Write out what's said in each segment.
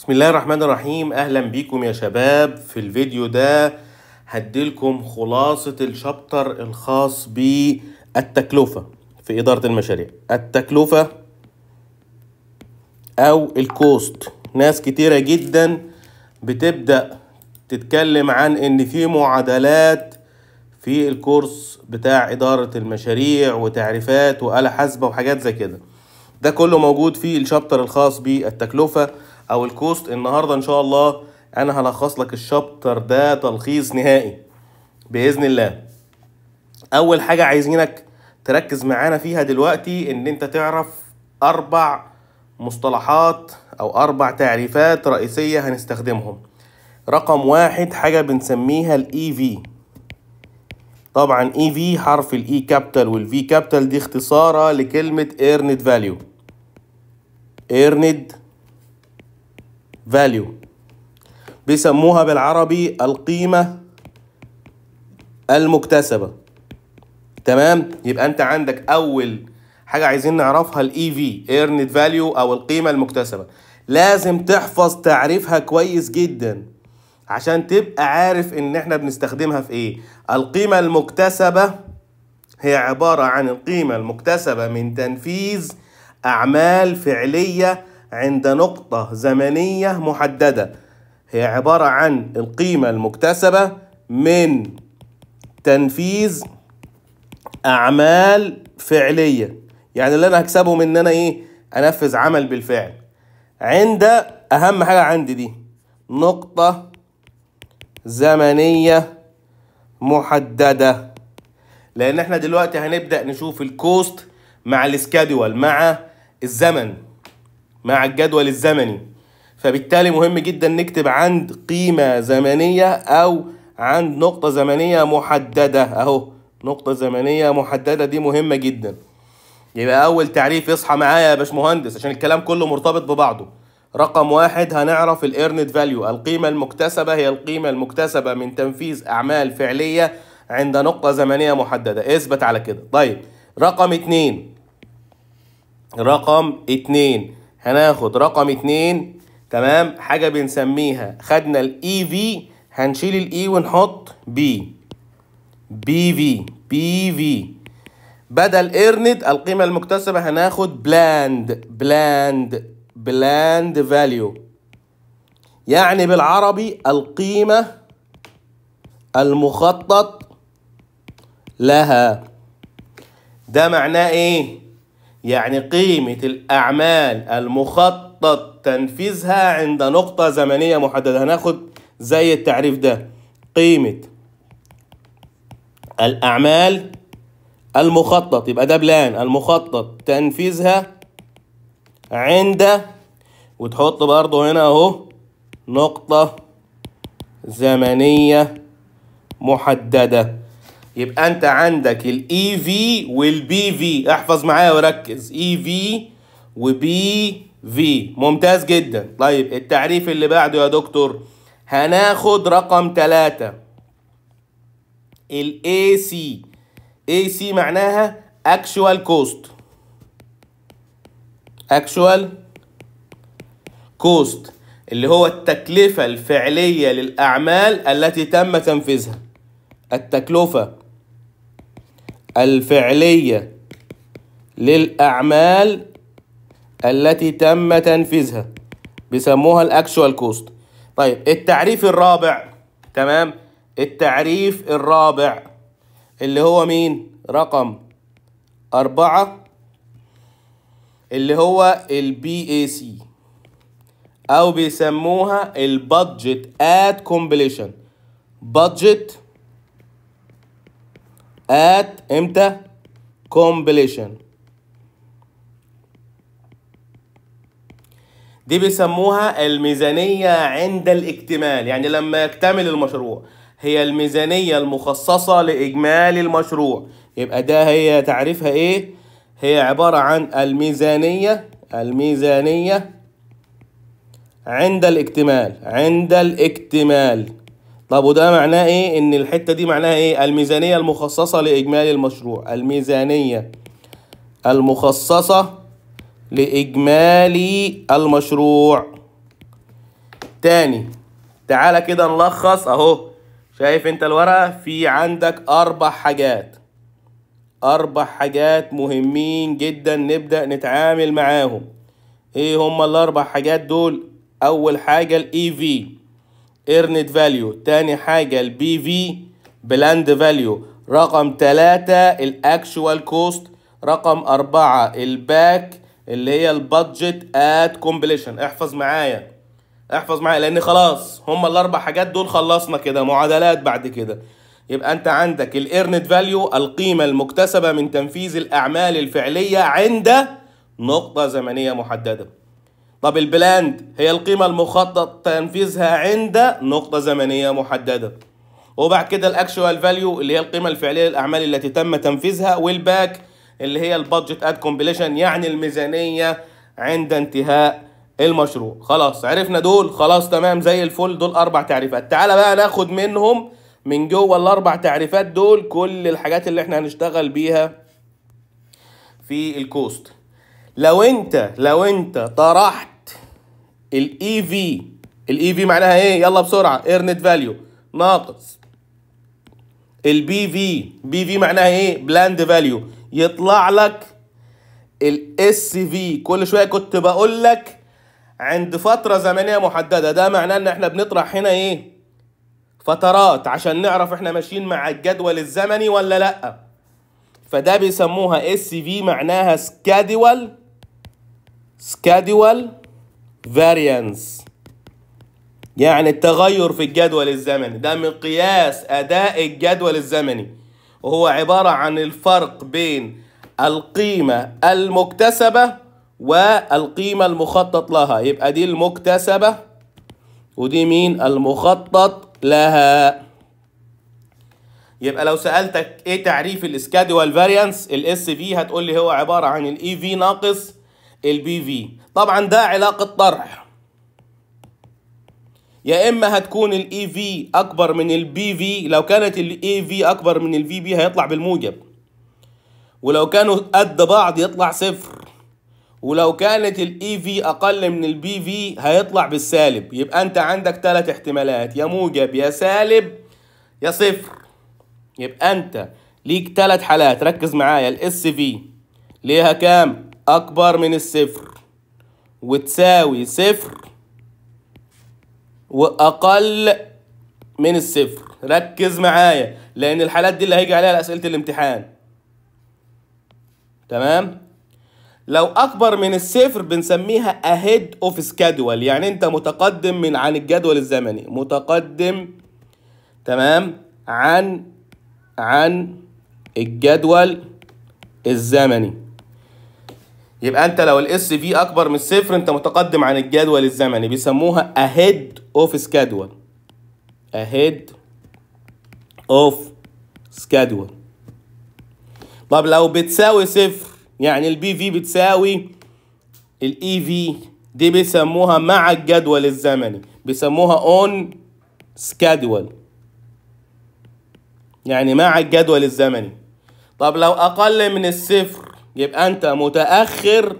بسم الله الرحمن الرحيم اهلا بيكم يا شباب في الفيديو ده هديلكم خلاصة الشابتر الخاص بالتكلفة في إدارة المشاريع التكلفة أو الكوست ناس كتيرة جدا بتبدأ تتكلم عن إن في معادلات في الكورس بتاع إدارة المشاريع وتعريفات وآلة حاسبة وحاجات زي كده ده كله موجود في الشابتر الخاص بالتكلفة او الكوست النهارده ان شاء الله انا هلخص لك الشابتر ده تلخيص نهائي باذن الله اول حاجه عايزينك تركز معانا فيها دلوقتي ان انت تعرف اربع مصطلحات او اربع تعريفات رئيسيه هنستخدمهم رقم واحد حاجه بنسميها الاي في e طبعا اي e في حرف الاي كابيتال والفي كابيتال دي اختصاره لكلمه ايرند فاليو ايرند value بيسموها بالعربي القيمة المكتسبة تمام يبقى انت عندك اول حاجة عايزين نعرفها الـ EV earned value او القيمة المكتسبة لازم تحفظ تعريفها كويس جدا عشان تبقى عارف ان احنا بنستخدمها في ايه القيمة المكتسبة هي عبارة عن القيمة المكتسبة من تنفيذ اعمال فعلية عند نقطة زمنية محددة هي عبارة عن القيمة المكتسبة من تنفيذ أعمال فعلية يعني اللي أنا هكسبه من إن أنا إيه أنفذ عمل بالفعل عند أهم حاجة عندي دي نقطة زمنية محددة لأن إحنا دلوقتي هنبدأ نشوف الكوست مع الاسكادول مع الزمن مع الجدول الزمني فبالتالي مهم جدا نكتب عند قيمة زمنية أو عند نقطة زمنية محددة أهو نقطة زمنية محددة دي مهمة جدا يبقى أول تعريف اصحى معايا يا باشمهندس عشان الكلام كله مرتبط ببعضه رقم واحد هنعرف الإيرنت فاليو القيمة المكتسبة هي القيمة المكتسبة من تنفيذ أعمال فعلية عند نقطة زمنية محددة اثبت على كده طيب رقم اتنين رقم اتنين هناخد رقم اتنين تمام حاجة بنسميها خدنا الـ EV هنشيل E ونحط B BV BV بدل ايرند القيمة المكتسبة هناخد بلاند بلاند بلاند فاليو يعني بالعربي القيمة المخطط لها ده معناه ايه يعني قيمة الأعمال المخطط تنفيذها عند نقطة زمنية محددة هناخد زي التعريف ده قيمة الأعمال المخطط يبقى ده بلان المخطط تنفيذها عند وتحط برضه هنا اهو نقطة زمنية محددة يبقى انت عندك الاي في e والبي في احفظ معايا وركز اي في وبي في ممتاز جدا طيب التعريف اللي بعده يا دكتور هناخد رقم ثلاثة الاي سي اي سي معناها اكشوال كوست اكشوال كوست اللي هو التكلفة الفعلية للأعمال التي تم تنفيذها التكلفة الفعلية للأعمال التي تم تنفيذها بيسموها الاكشوال كوست طيب التعريف الرابع تمام التعريف الرابع اللي هو مين رقم أربعة اللي هو البي اي سي او بيسموها البادجت ات كومبليشن بادجت at امتى completion دي بيسموها الميزانية عند الاكتمال يعني لما يكتمل المشروع هي الميزانية المخصصة لإجمالي المشروع يبقى ده هي تعريفها إيه؟ هي عبارة عن الميزانية الميزانية عند الاكتمال عند الاكتمال طب وده معناه ايه ان الحته دي معناها ايه الميزانيه المخصصه لاجمالي المشروع الميزانيه المخصصه لاجمالي المشروع تاني تعالى كده نلخص اهو شايف انت الورقه في عندك اربع حاجات اربع حاجات مهمين جدا نبدا نتعامل معاهم ايه هما الاربع حاجات دول اول حاجه الاي في e earned فاليو تاني حاجه البي في بلاند فاليو رقم تلاتة الاكشوال كوست رقم أربعة الباك اللي هي البادجت ات كومبليشن احفظ معايا احفظ معايا لان خلاص هما الاربع حاجات دول خلصنا كده معادلات بعد كده يبقى انت عندك earned فاليو القيمه المكتسبه من تنفيذ الاعمال الفعليه عند نقطه زمنيه محدده طب البلاند هي القيمة المخطط تنفيذها عند نقطة زمنية محددة وبعد كده الاكشوال فاليو اللي هي القيمة الفعلية للأعمال التي تم تنفيذها والباك اللي هي البادجت اد كومبليشن يعني الميزانية عند انتهاء المشروع خلاص عرفنا دول خلاص تمام زي الفل دول أربع تعريفات تعالى بقى ناخد منهم من جوه الأربع تعريفات دول كل الحاجات اللي احنا هنشتغل بيها في الكوست لو انت لو انت طرحت الاي في e الاي في e معناها ايه يلا بسرعه ايرنت فاليو ناقص البي في بي في معناها ايه بلاند فاليو يطلع لك الاس في كل شويه كنت بقول لك عند فتره زمنيه محدده ده معناه ان احنا بنطرح هنا ايه فترات عشان نعرف احنا ماشيين مع الجدول الزمني ولا لا فده بيسموها اس في معناها سكادول سكادول variance يعني التغير في الجدول الزمني ده مقياس أداء الجدول الزمني وهو عبارة عن الفرق بين القيمة المكتسبة والقيمة المخطط لها يبقى دي المكتسبة ودي مين المخطط لها يبقى لو سألتك ايه تعريف الاسكادوال فاريانس الاس في هتقول لي هو عبارة عن الاي في e ناقص البي في طبعا ده علاقة طرح يا اما هتكون الاي في e اكبر من البي في لو كانت الاي في e اكبر من الفي بي هيطلع بالموجب ولو كانوا قد بعض يطلع صفر ولو كانت الاي في e اقل من البي في هيطلع بالسالب يبقى انت عندك ثلاث احتمالات يا موجب يا سالب يا صفر يبقى انت ليك ثلاث حالات ركز معايا الاس في ليها كام أكبر من الصفر وتساوي صفر وأقل من الصفر ركز معايا لأن الحالات دي اللي هيجي عليها أسئلة الامتحان تمام لو أكبر من الصفر بنسميها ahead of schedule يعني أنت متقدم من عن الجدول الزمني متقدم تمام عن عن الجدول الزمني يبقى انت لو الاس في اكبر من صفر انت متقدم عن الجدول الزمني بيسموها اهيد اوف سكادول اهيد اوف سكادول طب لو بتساوي صفر يعني البي في بتساوي الاي في e دي بيسموها مع الجدول الزمني بيسموها اون سكادول يعني مع الجدول الزمني طب لو اقل من الصفر يبقى انت متاخر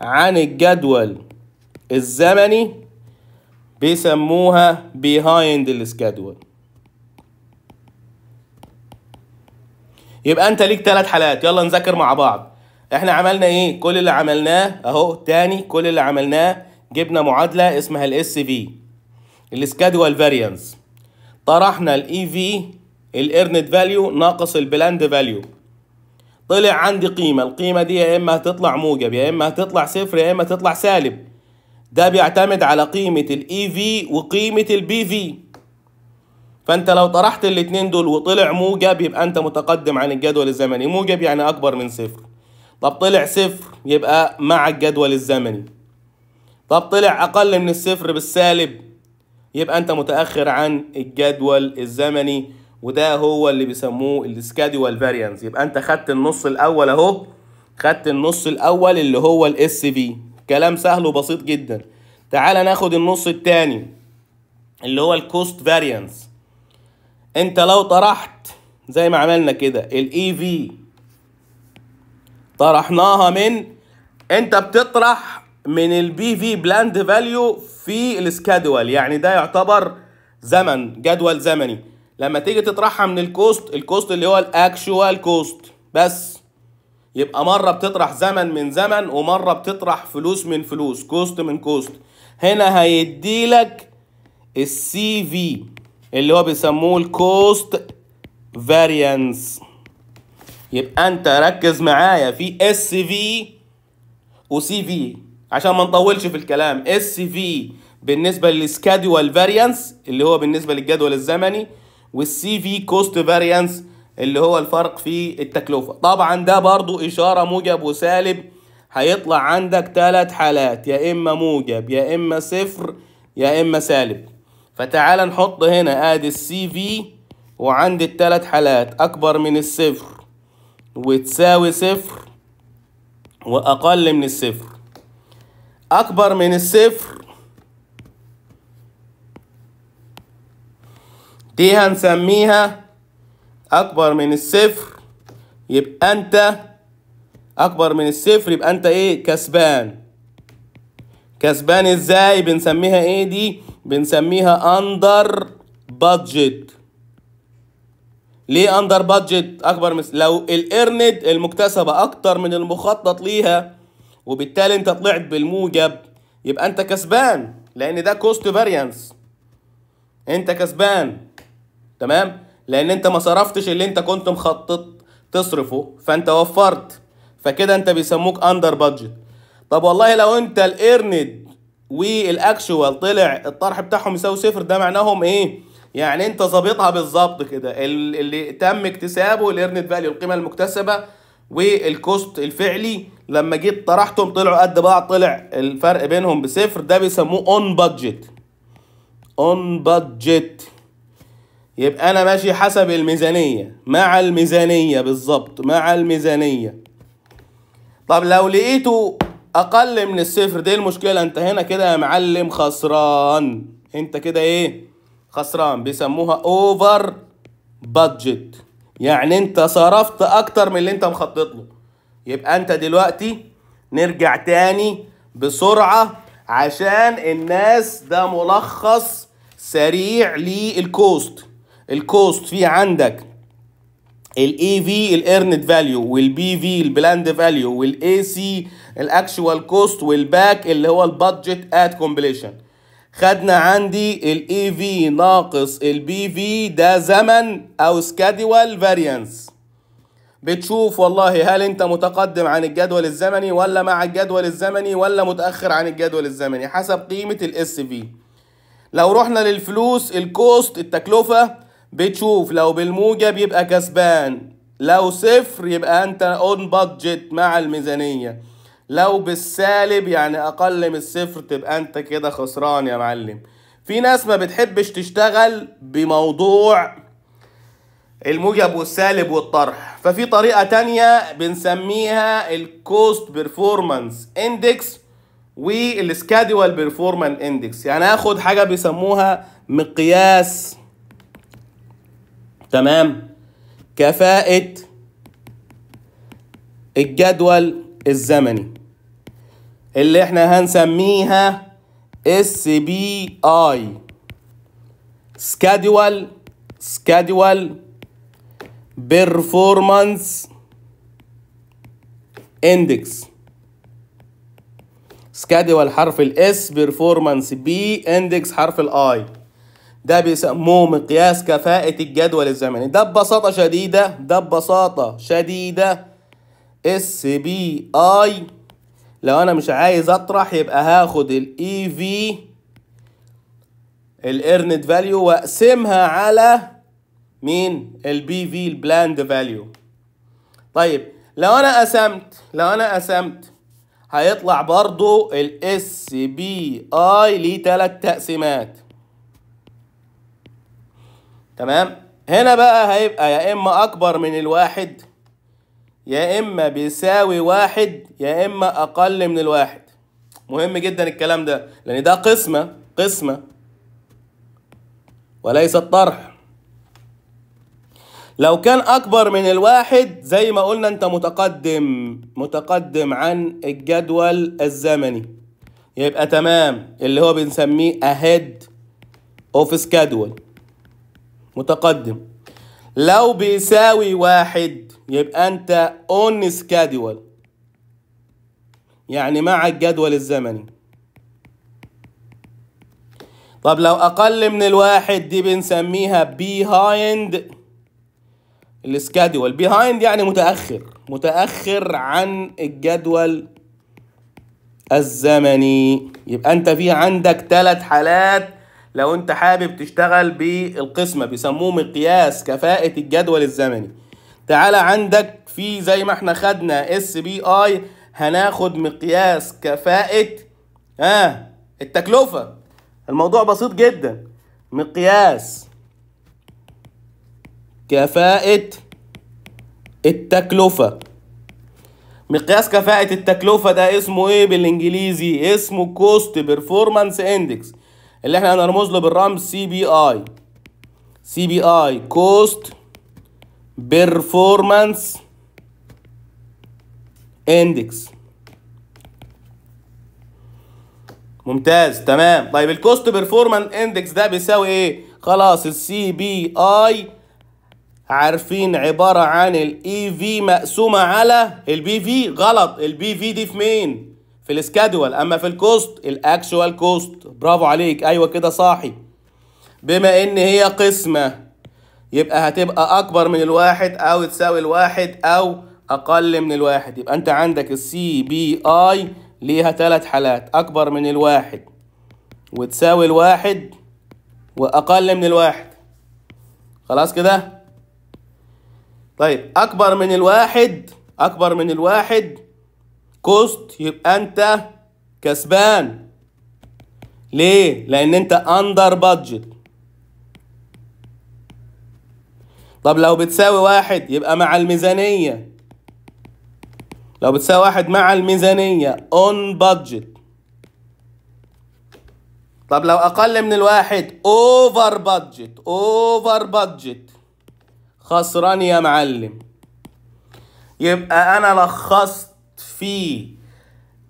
عن الجدول الزمني بيسموها behind السكادول يبقى انت ليك ثلاث حالات يلا نذاكر مع بعض احنا عملنا ايه كل اللي عملناه اهو تاني كل اللي عملناه جبنا معادله اسمها الاس في السكادول فاريانس طرحنا الاي في الايرنت فاليو ناقص البلاند فاليو طلع عندي قيمة القيمة دي يا إما هتطلع موجب يا إما هتطلع صفر يا إما هتطلع سالب ده بيعتمد على قيمة الـ EV وقيمة الـ BV فأنت لو طرحت الاتنين دول وطلع موجب يبقى أنت متقدم عن الجدول الزمني موجب يعني أكبر من صفر طب طلع صفر يبقى مع الجدول الزمني طب طلع أقل من الصفر بالسالب يبقى أنت متأخر عن الجدول الزمني وده هو اللي بيسموه السكادوال فاريانس يبقى انت خدت النص الاول اهو خدت النص الاول اللي هو الاس في كلام سهل وبسيط جدا تعال ناخد النص الثاني اللي هو الكوست فاريانس انت لو طرحت زي ما عملنا كده الاي في e طرحناها من انت بتطرح من البي في بلاند فاليو في السكادوال يعني ده يعتبر زمن جدول زمني لما تيجي تطرحها من الكوست الكوست اللي هو الاكشوال كوست بس يبقى مرة بتطرح زمن من زمن ومرة بتطرح فلوس من فلوس كوست من كوست هنا هيديلك السي في اللي هو بيسموه الكوست فاريانس يبقى انت ركز معايا في اس في وسي في عشان ما نطولش في الكلام اس في بالنسبه للسكادوال فاريانس اللي هو بالنسبه للجدول الزمني والسي في كوست فاريانس اللي هو الفرق في التكلفة طبعا ده برضو إشارة موجب وسالب هيطلع عندك ثلاث حالات يا إما موجب يا إما صفر يا إما سالب فتعال نحط هنا ادي السي في وعندي الثلاث حالات أكبر من الصفر وتساوي صفر وأقل من الصفر أكبر من الصفر دي هنسميها أكبر من الصفر يبقى أنت أكبر من الصفر يبقى أنت إيه كسبان كسبان إزاي بنسميها إيه دي بنسميها أندر بادجت ليه أندر بادجت أكبر من لو الارند المكتسبة أكتر من المخطط ليها وبالتالي أنت طلعت بالموجب يبقى أنت كسبان لأن ده كوست فاريانس أنت كسبان تمام لان انت ما صرفتش اللي انت كنت مخطط تصرفه فانت وفرت فكده انت بيسموك اندر بادجت طب والله لو انت الايرند والاكشوال طلع الطرح بتاعهم يساوي صفر ده معناهم ايه يعني انت ظابطها بالظبط كده اللي تم اكتسابه الايرند فاليو القيمه المكتسبه والكوست الفعلي لما جيت طرحتهم طلعوا قد بعض طلع الفرق بينهم بصفر ده بيسموه اون بادجت اون بادجت يبقى انا ماشي حسب الميزانيه مع الميزانيه بالظبط مع الميزانيه طب لو لقيته اقل من الصفر دي المشكله انت هنا كده يا معلم خسران انت كده ايه خسران بيسموها اوفر بادجت يعني انت صرفت اكتر من اللي انت مخطط له يبقى انت دلوقتي نرجع تاني بسرعه عشان الناس ده ملخص سريع للكوست الكوست في عندك الاي في الايرند فاليو والبي في البلاند فاليو والاي سي الاكشوال كوست والباك اللي هو البادجت ات كومبليشن خدنا عندي الاي في ناقص البي في ده زمن او سكادوال فاريانس بتشوف والله هل انت متقدم عن الجدول الزمني ولا مع الجدول الزمني ولا متاخر عن الجدول الزمني حسب قيمه الاس في لو رحنا للفلوس الكوست التكلفه بتشوف لو بالموجب يبقى كسبان لو صفر يبقى انت اون بادجت مع الميزانيه لو بالسالب يعني اقل من الصفر تبقى انت كده خسران يا معلم في ناس ما بتحبش تشتغل بموضوع الموجب والسالب والطرح ففي طريقة تانية بنسميها الكوست بيرفورمانس اندكس والسكادوال بيرفورمانس اندكس يعني اخد حاجة بيسموها مقياس تمام كفاءة الجدول الزمني اللي احنا هنسميها اس بي اي سكادول سكادول بيرفورمانس اندكس سكادول حرف الاس بيرفورمانس بي اندكس حرف الاي ده بيسموه مقياس كفاءة الجدول الزمني ده ببساطة شديدة ده ببساطة شديدة اس بي اي لو انا مش عايز اطرح يبقى هاخد الاي في الايرنت فاليو واقسمها على مين البي في البلاند فاليو طيب لو انا قسمت لو انا قسمت هيطلع برضو الاس بي اي ليه تلات تقسيمات تمام هنا بقى هيبقى يا اما اكبر من الواحد يا اما بيساوي واحد يا اما اقل من الواحد مهم جدا الكلام ده لان ده قسمه قسمه وليس الطرح لو كان اكبر من الواحد زي ما قلنا انت متقدم متقدم عن الجدول الزمني يبقى تمام اللي هو بنسميه اهيد اوف سكادول متقدم لو بيساوي واحد يبقى انت اون سكادول يعني مع الجدول الزمني طب لو اقل من الواحد دي بنسميها بيهايند الاسكادول بيهايند يعني متاخر متاخر عن الجدول الزمني يبقى انت في عندك ثلاث حالات لو انت حابب تشتغل بالقسمه بيسموه مقياس كفاءه الجدول الزمني تعالى عندك في زي ما احنا خدنا اس بي اي هناخد مقياس كفاءه ها آه التكلفه الموضوع بسيط جدا مقياس كفاءه التكلفه مقياس كفاءة التكلفة ده اسمه ايه بالانجليزي؟ اسمه كوست بيرفورمانس اندكس اللي احنا هنرمز له بالرمز سي بي اي سي بي اي كوست بيرفورمانس اندكس ممتاز تمام طيب الكوست بيرفورمانس اندكس ده بيساوي ايه خلاص السي بي اي عارفين عباره عن الاي في e مقسومه على البي في غلط البي في دي في مين في الاسكادوال اما في الكوست الاكشوال كوست برافو عليك ايوه كده صاحي بما ان هي قسمه يبقى هتبقى اكبر من الواحد او تساوي الواحد او اقل من الواحد يبقى انت عندك السي بي اي ليها ثلاث حالات اكبر من الواحد وتساوي الواحد واقل من الواحد خلاص كده طيب اكبر من الواحد اكبر من الواحد كوست يبقى انت كسبان ليه لان انت اندر بادجت طب لو بتساوي واحد يبقى مع الميزانية لو بتساوي واحد مع الميزانية اون بادجت طب لو أقل من الواحد اوفر بادجت اوفر بادجت خسران يا معلم يبقى أنا لخصت في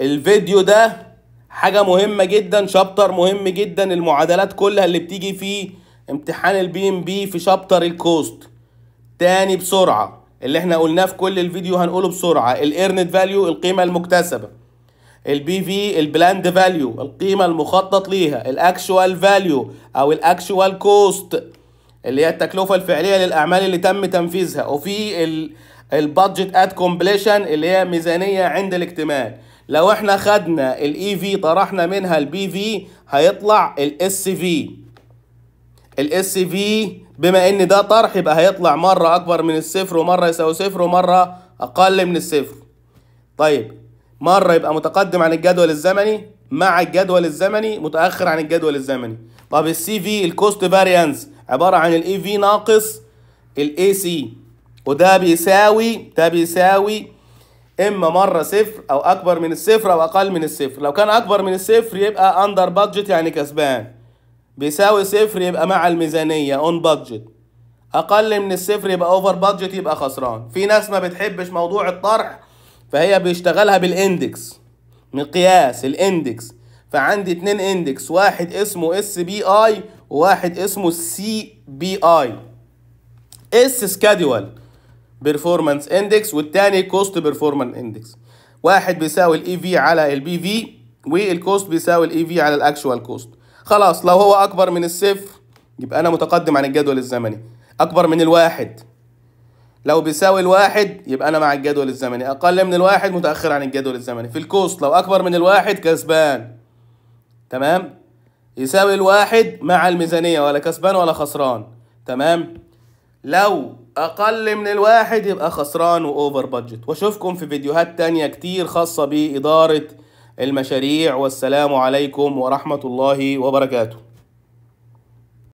الفيديو ده حاجة مهمة جدا شابتر مهم جدا المعادلات كلها اللي بتيجي في امتحان البي ام بي في شابتر الكوست تاني بسرعة اللي احنا قلناه في كل الفيديو هنقوله بسرعة الايرنت فاليو القيمة المكتسبة البي في البلاند فاليو القيمة المخطط ليها الاكشوال فاليو او الاكشوال كوست اللي هي التكلفة الفعلية للأعمال اللي تم تنفيذها وفي ال البادجت ات كومبليشن اللي هي ميزانيه عند الاكتمال لو احنا خدنا الاي في e طرحنا منها البي في هيطلع الاس في الاس في بما ان ده طرح يبقى هيطلع مره اكبر من الصفر ومره يساوي صفر ومره اقل من الصفر طيب مره يبقى متقدم عن الجدول الزمني مع الجدول الزمني متاخر عن الجدول الزمني طب السي في الكوست فاريانس عباره عن الاي في e ناقص الاي سي وده بيساوي ده بيساوي اما مره صفر او اكبر من الصفر او اقل من الصفر لو كان اكبر من الصفر يبقى اندر بادجت يعني كسبان بيساوي صفر يبقى مع الميزانيه اون بادجت اقل من الصفر يبقى اوفر بادجت يبقى خسران في ناس ما بتحبش موضوع الطرح فهي بيشتغلها بالاندكس مقياس الاندكس فعندي اتنين اندكس واحد اسمه اس بي اي وواحد اسمه سي بي اي اس سكادول بيرفورمانس اندكس والتاني كوست بيرفورمانس اندكس واحد بيساوي الاي في e على البي في والكوست بيساوي الاي في e على الاكشوال كوست خلاص لو هو اكبر من الصفر يبقى انا متقدم عن الجدول الزمني اكبر من الواحد لو بيساوي الواحد يبقى انا مع الجدول الزمني اقل من الواحد متاخر عن الجدول الزمني في الكوست لو اكبر من الواحد كسبان تمام يساوي الواحد مع الميزانيه ولا كسبان ولا خسران تمام لو اقل من الواحد يبقى خسران واوفر بادجت واشوفكم في فيديوهات تانية كتير خاصة بادارة المشاريع والسلام عليكم ورحمة الله وبركاته